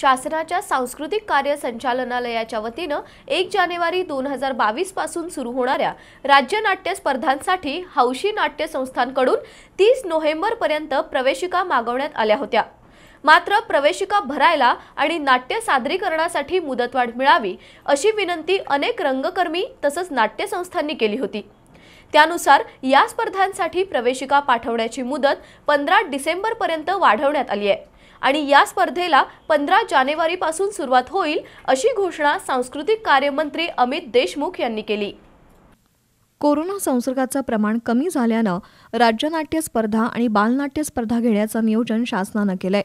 शासनाच्या सांस्कृतिक कार्य संचालनालयाच्या वतीनं एक जानेवारी दोन हजार बावीस पासून सुरू होणाऱ्या राज्य नाट्य स्पर्धांसाठी हौशी नाट्य संस्थांकडून तीस नोव्हेंबरपर्यंत प्रवेशिका मागवण्यात आल्या होत्या मात्र प्रवेशिका भरायला आणि नाट्य सादरीकरणासाठी मुदतवाढ मिळावी अशी विनंती अनेक रंगकर्मी तसंच नाट्यसंस्थांनी केली होती त्यानुसार या स्पर्धांसाठी प्रवेशिका पाठवण्याची मुदत पंधरा डिसेंबरपर्यंत वाढवण्यात आली आहे आणि या स्पर्धेला पंधरा जानेवारीपासून सुरुवात होईल अशी घोषणा सांस्कृतिक कार्यमंत्री अमित देशमुख यांनी केली कोरोना संसर्गाचं प्रमाण कमी झाल्यानं राज्यनाट्य स्पर्धा आणि बालनाट्य स्पर्धा घेण्याचं नियोजन शासनानं केलंय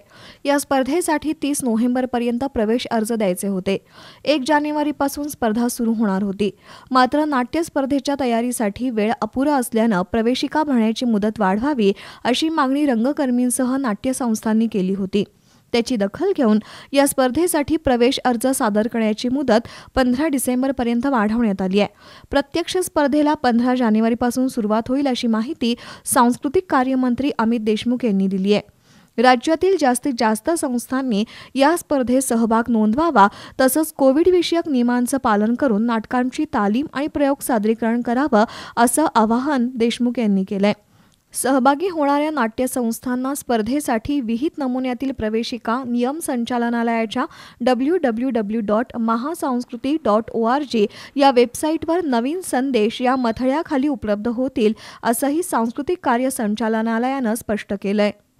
या स्पर्धेसाठी तीस नोव्हेंबरपर्यंत प्रवेश अर्ज द्यायचे होते एक जानेवारीपासून स्पर्धा सुरू होणार होती मात्र नाट्य स्पर्धेच्या तयारीसाठी वेळ अपुरा असल्यानं प्रवेशिका भरण्याची मुदत वाढवावी अशी मागणी रंगकर्मींसह नाट्यसंस्थांनी केली होती त्याची दखल घेऊन या स्पर्धेसाठी प्रवेश अर्ज सादर करण्याची मुदत पंधरा डिसेंबरपर्यंत वाढवण्यात आली आहे प्रत्यक्ष स्पर्धेला पंधरा जानेवारीपासून सुरुवात होईल अशी माहिती सांस्कृतिक कार्यमंत्री अमित देशमुख यांनी दिली आहे राज्यातील जास्तीत जास्त संस्थांनी या स्पर्धेत सहभाग नोंदवावा तसंच कोविडविषयक नियमांचं पालन करून नाटकांची तालीम आणि प्रयोग सादरीकरण करावं असं आवाहन देशमुख यांनी केलं आहे सहभागी होणाऱ्या नाट्यसंस्थांना स्पर्धेसाठी विहित नमुन्यातील प्रवेशिका नियम संचालनालयाच्या W W W dot Mahasanskruti dot O R G या वेबसाईटवर नवीन संदेश या मथळ्याखाली उपलब्ध होतील असंही सांस्कृतिक कार्य संचालनालयानं स्पष्ट केलं आहे